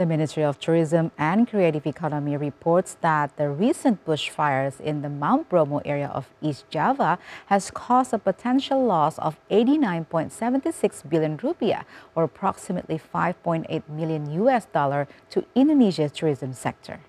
The Ministry of Tourism and Creative Economy reports that the recent bushfires in the Mount Bromo area of East Java has caused a potential loss of 89.76 billion rupiah or approximately 5.8 million US dollar to Indonesia's tourism sector.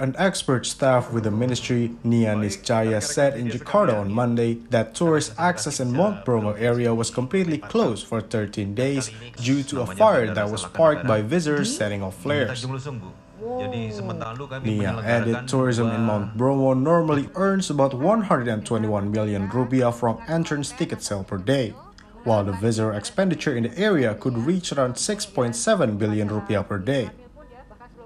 An expert staff with the ministry, Nia Nisjaya, said in Jakarta on Monday that tourist access in Mount Bromo area was completely closed for 13 days due to a fire that was sparked by visitors setting off flares. Whoa. Nia added tourism in Mount Bromo normally earns about 121 million rupiah from entrance ticket sale per day, while the visitor expenditure in the area could reach around 6.7 billion rupiah per day.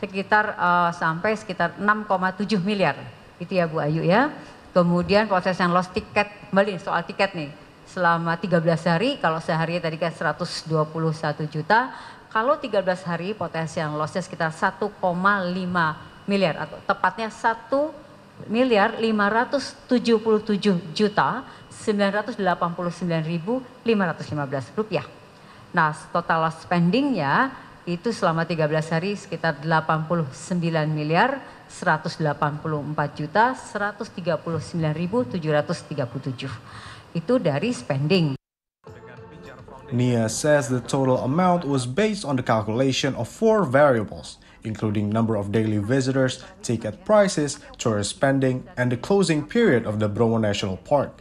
sekitar uh, sampai sekitar 6,7 miliar. Itu ya Bu Ayu ya. Kemudian proses yang lost tiket, kembali soal tiket nih. Selama 13 hari, kalau sehari tadi kan 121 juta, kalau 13 hari potensi yang lossnya sekitar 1,5 miliar atau tepatnya 1 miliar 577 juta 989.515 rupiah. Nah total spendingnya itu selama 13 hari sekitar 89 miliar 184 juta 139.737. Itu dari spending. Nia says the total amount was based on the calculation of four variables, including number of daily visitors, ticket prices, tourist spending, and the closing period of the Bromo National Park.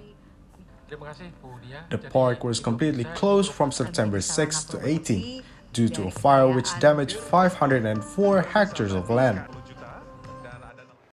The park was completely closed from September 6 to 18, due to a fire which damaged 504 hectares of land.